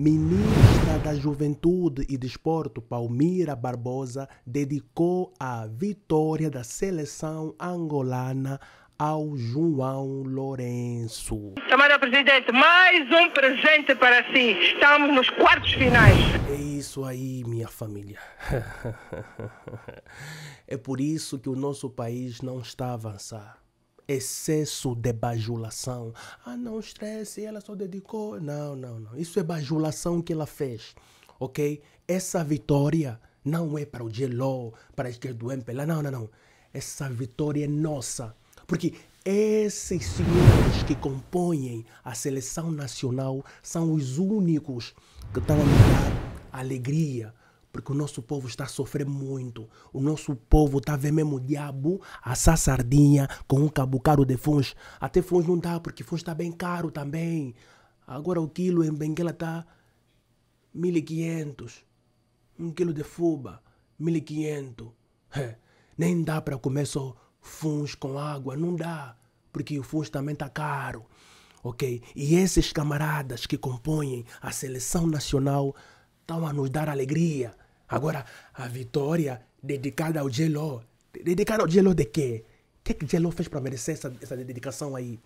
Ministra da Juventude e Desporto, Palmira Barbosa, dedicou a vitória da seleção angolana ao João Lourenço. Tamara Presidente, mais um presente para si. Estamos nos quartos finais. É isso aí, minha família. é por isso que o nosso país não está a avançar excesso de bajulação. Ah, não estresse, ela só dedicou. Não, não, não. Isso é bajulação que ela fez, ok? Essa vitória não é para o Gelo, para a esquerda do MPLA. Não, não, não. Essa vitória é nossa. Porque esses senhores que compõem a seleção nacional são os únicos que estão a me dar alegria, porque o nosso povo está a sofrer muito. O nosso povo está a ver mesmo o diabo assar sardinha com um caboclo de funs. Até funs não dá, porque funs está bem caro também. Agora o quilo em Benguela está 1500. Um quilo de fuba, 1500. É. Nem dá para comer só funs com água, não dá. Porque o funs também está caro. Ok? E esses camaradas que compõem a seleção nacional estão tá a nos dar alegria. Agora, a vitória dedicada ao Gelo. Dedicada ao Gelo de quê? O que é que Gelo fez para merecer essa, essa dedicação aí?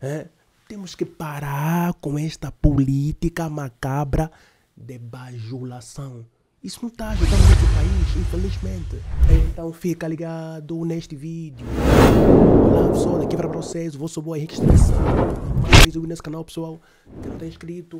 É? Temos que parar com esta política macabra de bajulação. Isso não está ajudando o país, infelizmente. É então fica ligado neste vídeo. Olá pessoal, aqui é para vocês, vou sou o Henrique Stress. Mais um nesse canal pessoal, que não está inscrito,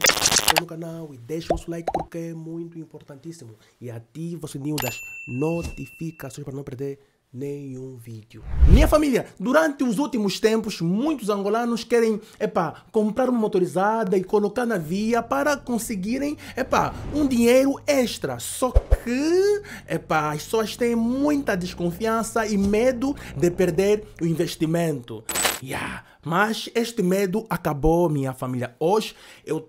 no canal e deixa o seu like porque é muito importantíssimo. E ativa o sininho das notificações para não perder nenhum vídeo. Minha família, durante os últimos tempos, muitos angolanos querem, epá, comprar uma motorizada e colocar na via para conseguirem, epá, um dinheiro extra. Só que, epá, as pessoas têm muita desconfiança e medo de perder o investimento. Yeah. Mas este medo acabou, minha família. Hoje eu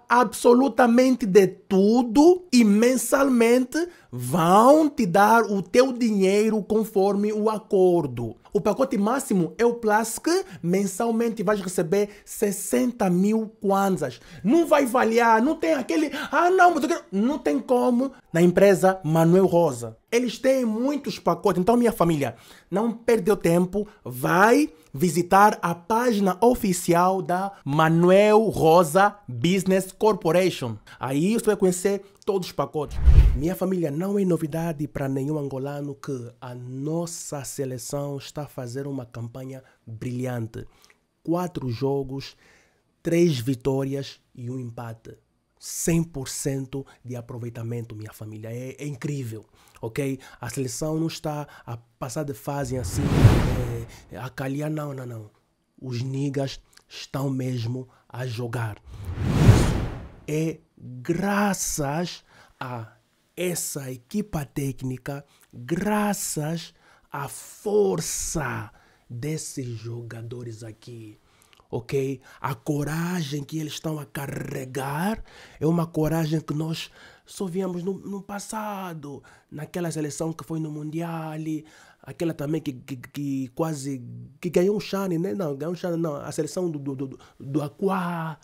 absolutamente de tudo e mensalmente vão te dar o teu dinheiro conforme o acordo. O pacote máximo é o Plus que mensalmente vais receber 60 mil kwanzas. Não vai valer, não tem aquele. Ah, não, mas eu quero. Não tem como. Na empresa Manuel Rosa. Eles têm muitos pacotes. Então, minha família, não perdeu tempo. Vai visitar a página oficial da Manuel Rosa Business Corporation. Aí você vai conhecer todos os pacotes. Minha família, não é novidade para nenhum angolano que a nossa seleção está a fazer uma campanha brilhante. Quatro jogos, três vitórias e um empate. 100% de aproveitamento, minha família. É, é, incrível, ok? A seleção não está a passar de fase assim, é, a calhar, não, não, não. Os niggas estão mesmo a jogar. Isso é graças a essa equipa técnica, graças à força desses jogadores aqui ok? A coragem que eles estão a carregar é uma coragem que nós só víamos no, no passado, naquela seleção que foi no Mundial, aquela também que, que, que quase que ganhou um Chane, né? Não, ganhou um Shane, não, a seleção do, do, do, do Aquá,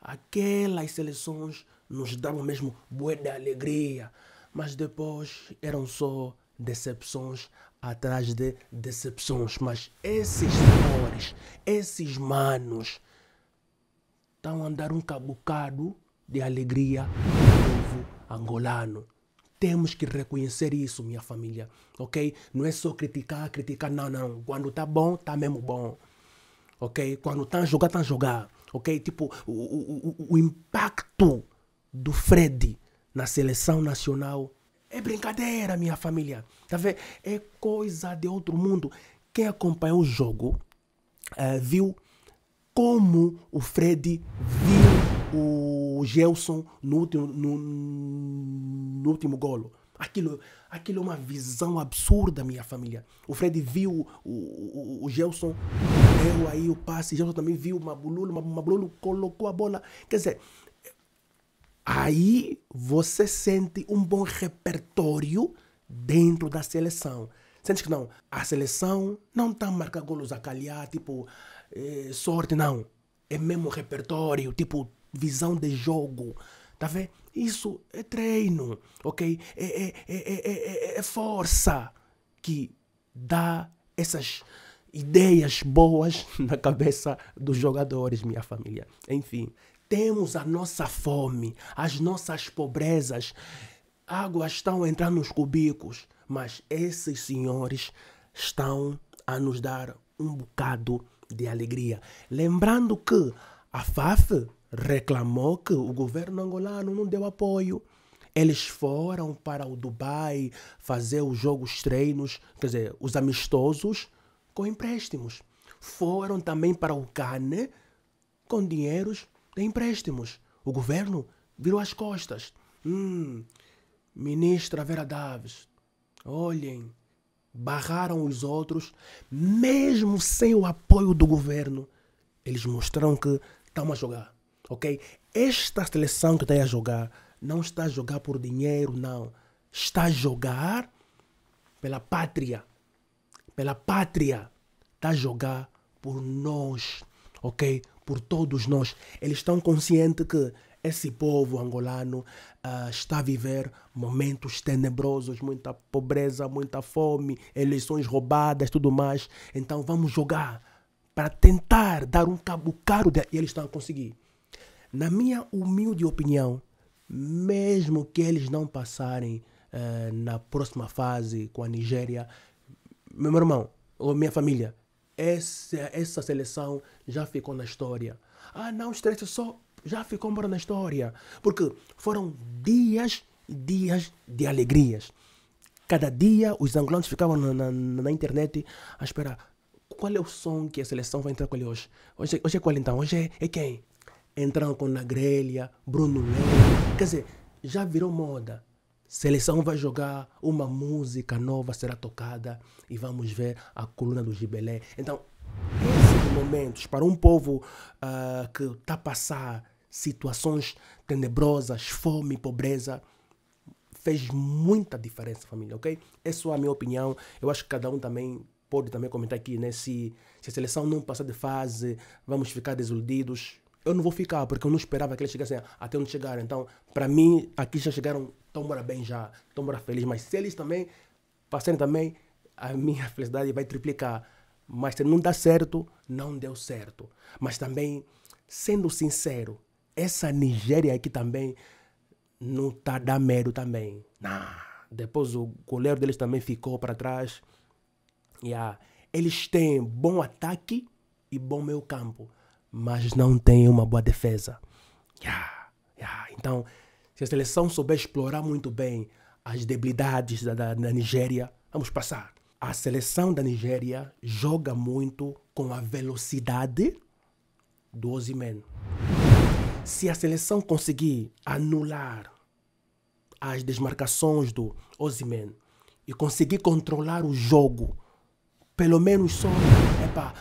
aquelas seleções nos davam mesmo boa de alegria, mas depois eram só decepções atrás de decepções. Mas esses senhores, esses manos, estão a dar um cabocado de alegria ao povo angolano. Temos que reconhecer isso, minha família, ok? Não é só criticar, criticar, não, não. Quando tá bom, tá mesmo bom, ok? Quando tá a jogar, tá a jogar, ok? Tipo, o, o, o, o impacto do Fred na seleção nacional é brincadeira, minha família. Tá vendo? É coisa de outro mundo. Quem acompanhou o jogo uh, viu como o Fred viu o Gelson no último, no, no último golo. Aquilo, aquilo é uma visão absurda, minha família. O Fred viu o, o, o Gelson, deu aí o passe. Gelson também viu o Mabululo. colocou a bola. Quer dizer, Aí você sente um bom repertório dentro da seleção. Sente que não, a seleção não está marcando golos a calhar, tipo, é, sorte, não. É mesmo repertório, tipo, visão de jogo. Tá vendo? Isso é treino, ok? É, é, é, é, força que dá essas ideias boas na cabeça dos jogadores, minha família. Enfim, temos a nossa fome, as nossas pobrezas, águas estão a entrar nos cubicos, mas esses senhores estão a nos dar um bocado de alegria. Lembrando que a FAF reclamou que o governo angolano não deu apoio. Eles foram para o Dubai fazer os jogos treinos, quer dizer, os amistosos, com empréstimos. Foram também para o Cane com dinheiros de empréstimos. O governo virou as costas. Hum, ministra Vera Davis, olhem, barraram os outros, mesmo sem o apoio do governo, eles mostraram que estão a jogar, ok? Esta seleção que está a jogar não está a jogar por dinheiro, não. Está a jogar pela pátria. Pela pátria. Está a jogar por nós, ok? por todos nós. Eles estão conscientes que esse povo angolano uh, está a viver momentos tenebrosos, muita pobreza, muita fome, eleições roubadas, tudo mais. Então vamos jogar para tentar dar um cabo caro de... e eles estão a conseguir. Na minha humilde opinião, mesmo que eles não passarem uh, na próxima fase com a Nigéria, meu irmão ou minha família, essa, essa seleção já ficou na história. Ah, não, estresse só, já ficou embora na história. Porque foram dias e dias de alegrias. Cada dia os angolanos ficavam na, na, na internet a esperar qual é o som que a seleção vai entrar com ele hoje? Hoje, é, hoje é qual então? Hoje é, é quem? Entraram com Nagrelha, Bruno Leão. Quer dizer, já virou moda. Seleção vai jogar, uma música nova será tocada e vamos ver a coluna do Gibelé. Então, esses é momentos, para um povo uh, que está a passar situações tenebrosas, fome, pobreza, fez muita diferença, família, ok? Essa é a minha opinião. Eu acho que cada um também pode também comentar aqui, né? Se, se a seleção não passar de fase, vamos ficar desiludidos. Eu não vou ficar, porque eu não esperava que eles chegassem até onde chegaram. Então, para mim, aqui já chegaram estão bora bem já, estão bora feliz, mas se eles também passarem também, a minha felicidade vai triplicar. Mas se não dá certo, não deu certo. Mas também, sendo sincero, essa Nigéria aqui também não tá dá medo também. Nah. Depois o goleiro deles também ficou para trás. Yeah. Eles têm bom ataque e bom meio campo, mas não têm uma boa defesa. Yeah. Yeah. Então, se a seleção souber explorar muito bem as debilidades da, da, da Nigéria, vamos passar. A seleção da Nigéria joga muito com a velocidade do Osimen. Se a seleção conseguir anular as desmarcações do Osimen e conseguir controlar o jogo, pelo menos só epa,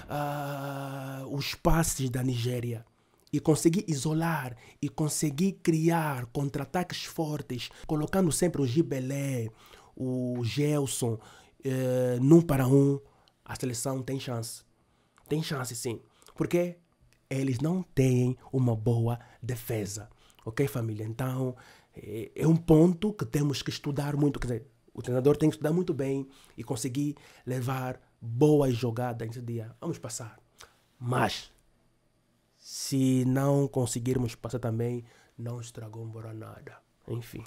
uh, os passes da Nigéria, e conseguir isolar e conseguir criar contra-ataques fortes, colocando sempre o Gibelé, o Gelson eh, num para um, a seleção tem chance. Tem chance sim. Porque eles não têm uma boa defesa. Ok, família? Então eh, é um ponto que temos que estudar muito. Quer dizer, o treinador tem que estudar muito bem e conseguir levar boas jogadas nesse dia. Vamos passar. Mas se não conseguirmos passar também, não estragombora nada. Enfim.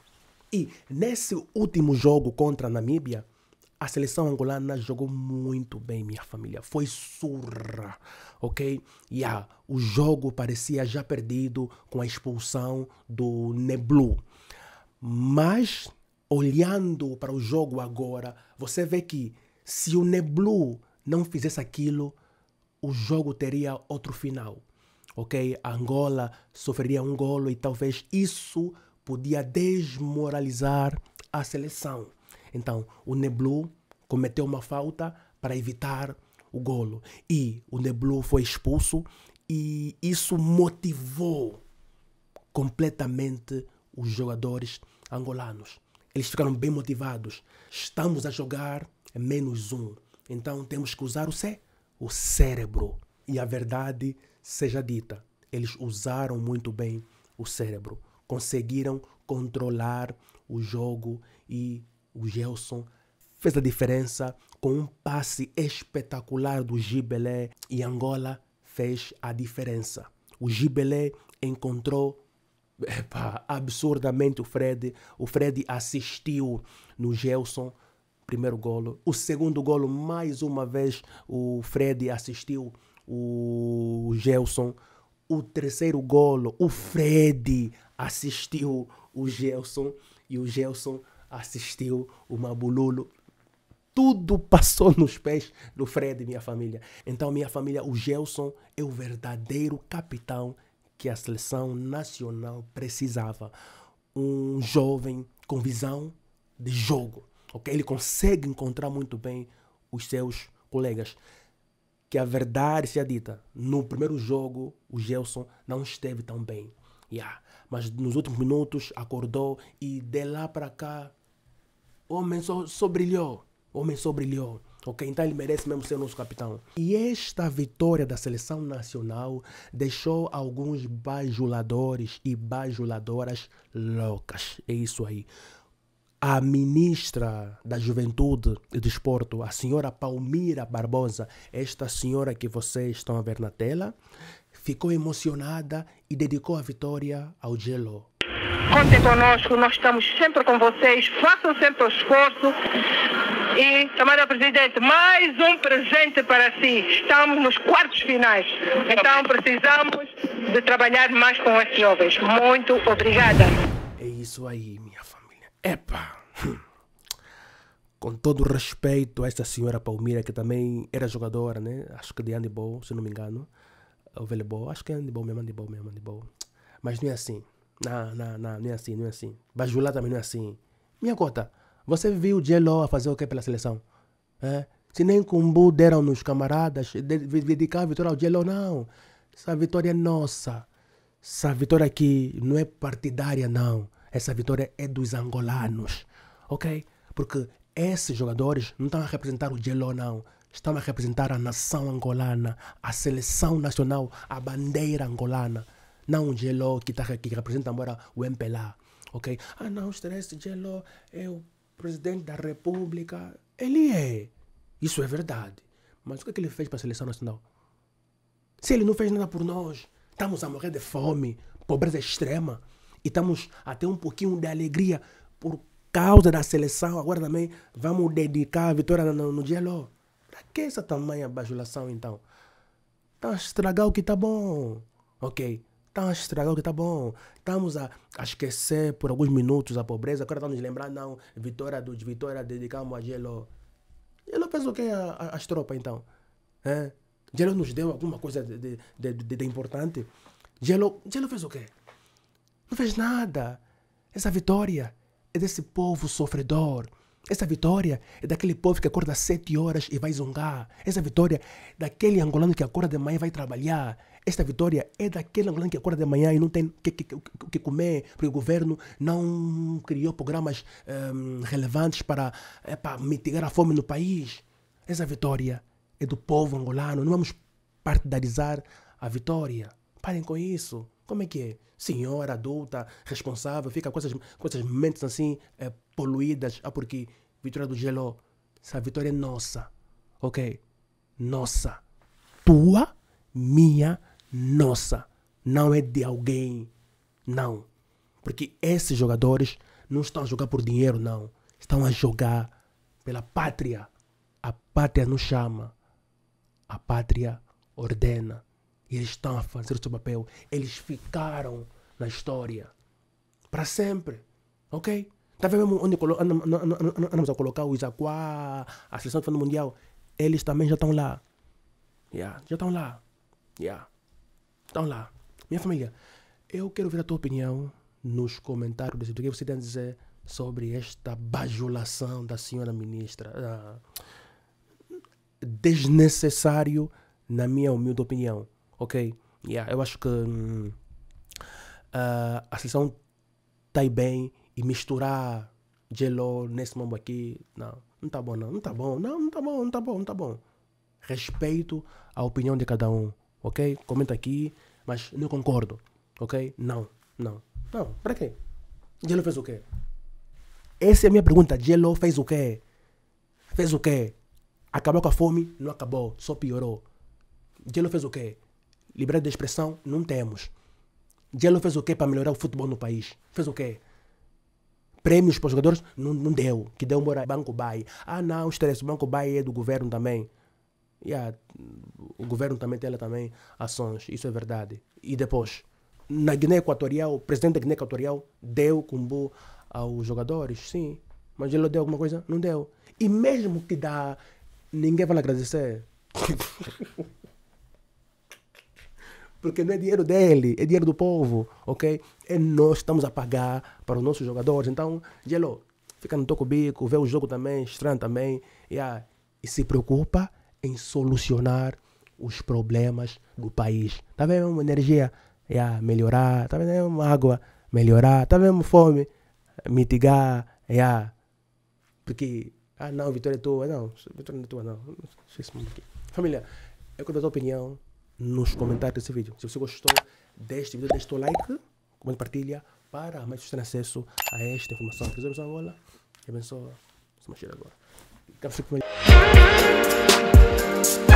E nesse último jogo contra a Namíbia, a seleção angolana jogou muito bem, minha família. Foi surra, ok? Yeah, o jogo parecia já perdido com a expulsão do Neblu. Mas, olhando para o jogo agora, você vê que se o Neblu não fizesse aquilo, o jogo teria outro final ok? A Angola sofreria um golo e talvez isso podia desmoralizar a seleção. Então, o Neblu cometeu uma falta para evitar o golo e o Neblu foi expulso e isso motivou completamente os jogadores angolanos. Eles ficaram bem motivados. Estamos a jogar menos um. Então temos que usar o C, o cérebro. E a verdade seja dita, eles usaram muito bem o cérebro, conseguiram controlar o jogo e o Gelson fez a diferença com um passe espetacular do Gibelé e Angola fez a diferença. O Gibelé encontrou epa, absurdamente o Fred. O Fred assistiu no Gelson, primeiro golo. O segundo golo, mais uma vez, o Fred assistiu o Gelson. O terceiro golo, o Fred assistiu o Gelson e o Gelson assistiu o Mabululo. Tudo passou nos pés do Fred, minha família. Então, minha família, o Gelson é o verdadeiro capitão que a seleção nacional precisava. Um jovem com visão de jogo. Okay? Ele consegue encontrar muito bem os seus colegas que a verdade seja dita. No primeiro jogo, o Gelson não esteve tão bem. Yeah. Mas nos últimos minutos acordou e de lá para cá, homem só, só brilhou. Homem só brilhou. Ok, então ele merece mesmo ser o nosso capitão. E esta vitória da seleção nacional deixou alguns bajuladores e bajuladoras loucas. É isso aí a ministra da Juventude e Desporto, a senhora Palmira Barbosa, esta senhora que vocês estão a ver na tela, ficou emocionada e dedicou a vitória ao gelo. Contem conosco, nós estamos sempre com vocês, façam sempre o esforço. E, Tamara Presidente, mais um presente para si. Estamos nos quartos finais, então precisamos de trabalhar mais com esses jovens. Muito obrigada. É isso aí, minha família. Epa! Com todo o respeito a esta senhora Palmira, que também era jogadora, né? Acho que de handball, se não me engano. Ou voleibol. Acho que é handball mesmo, handball mesmo, handball. Mas não é assim. Não, não, não, não é assim, não é assim. Bajulá também não é assim. Minha cota, você viu o Jello a fazer o que pela seleção? É? Se nem Kumbu deram nos camaradas, dedicar a vitória ao Jello, não. Essa vitória é nossa. Essa vitória aqui não é partidária, não. Essa vitória é dos angolanos, ok? Porque esses jogadores não estão a representar o Gelo, não. Estão a representar a nação angolana, a seleção nacional, a bandeira angolana. Não o Gelo que, tá, que representa agora o MPLA, ok? Ah, não, estresse, Gelo é o presidente da república. Ele é. Isso é verdade. Mas o que, é que ele fez para a seleção nacional? Se ele não fez nada por nós, estamos a morrer de fome, pobreza extrema. E estamos até um pouquinho de alegria por causa da seleção. Agora também vamos dedicar a vitória no, no gelo. Pra que essa tamanha bajulação então? Estão tá a estragar o que está bom. Ok. Estão tá a estragar o que está bom. Estamos a, a, esquecer por alguns minutos a pobreza. Agora estamos tá lembrando, não, vitória dos vitória, dedicamos a gelo. Gelo fez o que a, as tropas então? É? Gelo nos deu alguma coisa de, de, de, de importante? Gelo, Gelo fez o quê? Não fez nada. Essa vitória é desse povo sofredor. Essa vitória é daquele povo que acorda às sete horas e vai zongar. Essa vitória é daquele angolano que acorda de manhã e vai trabalhar. Esta vitória é daquele angolano que acorda de manhã e não tem o que, que, que, comer, porque o governo não criou programas um, relevantes para, é, para mitigar a fome no país. Essa vitória é do povo angolano. Não vamos partidarizar a vitória. Parem com isso. Como é que é? Senhora, adulta, responsável, fica com essas, com essas mentes assim é, poluídas. Ah, porque Vitória do Gelo, essa vitória é nossa. Ok? Nossa. Tua, minha, nossa. Não é de alguém. Não. Porque esses jogadores não estão a jogar por dinheiro, não. Estão a jogar pela pátria. A pátria nos chama. A pátria ordena. E eles estão a fazer o seu papel. Eles ficaram na história. Para sempre. Ok? Está vendo mesmo onde andamos a colocar o Isaquá, a seleção do Mundial? Eles também já estão lá. Yeah, já estão lá. Yeah. Estão lá. Minha família, eu quero ver a tua opinião nos comentários do que você tem a dizer sobre esta bajulação da senhora ministra. desnecessário, na minha humilde opinião ok, yeah, eu acho que uh, a seleção está bem e misturar Jello nesse mambo aqui, não, não tá bom, não, não tá bom, não, não tá bom, não tá bom, não tá bom. Respeito a opinião de cada um, ok? Comenta aqui, mas não concordo, ok? Não, não, não, para quê? Jello fez o quê? Essa é a minha pergunta, Jello fez o quê? Fez o quê? Acabou com a fome? Não acabou, só piorou. Jello fez o quê? Liberdade de expressão não temos. Gelo fez o quê para melhorar o futebol no país? Fez o quê? Prêmios para os jogadores? Não, não deu. Que deu morar Banco Bai. Ah, não, estresse. O Banco Bai é do governo também. Yeah, o governo também tem também ações. Isso é verdade. E depois, na Guiné Equatorial, o presidente da Guiné Equatorial deu combo aos jogadores, sim. Mas ele deu alguma coisa? Não deu. E mesmo que dá, ninguém vai lhe agradecer. porque não é dinheiro dele, é dinheiro do povo, ok? É nós estamos a pagar para os nossos jogadores. Então, Gelo, fica no toco bico, vê o jogo também, estranho também, yeah. e se preocupa em solucionar os problemas do país. Está vendo? É energia, yeah, melhorar, está vendo? É água, melhorar, está vendo? Fome, mitigar, yeah. porque, ah não, vitória é tua, não, vitória não é tua, não. Família, eu quero a tua opinião nos comentários desse vídeo. Se você gostou deste vídeo, deixe o like, comente, para mais ter acesso a esta informação. É que Deus Angola e abençoa. Vamos agora. Fica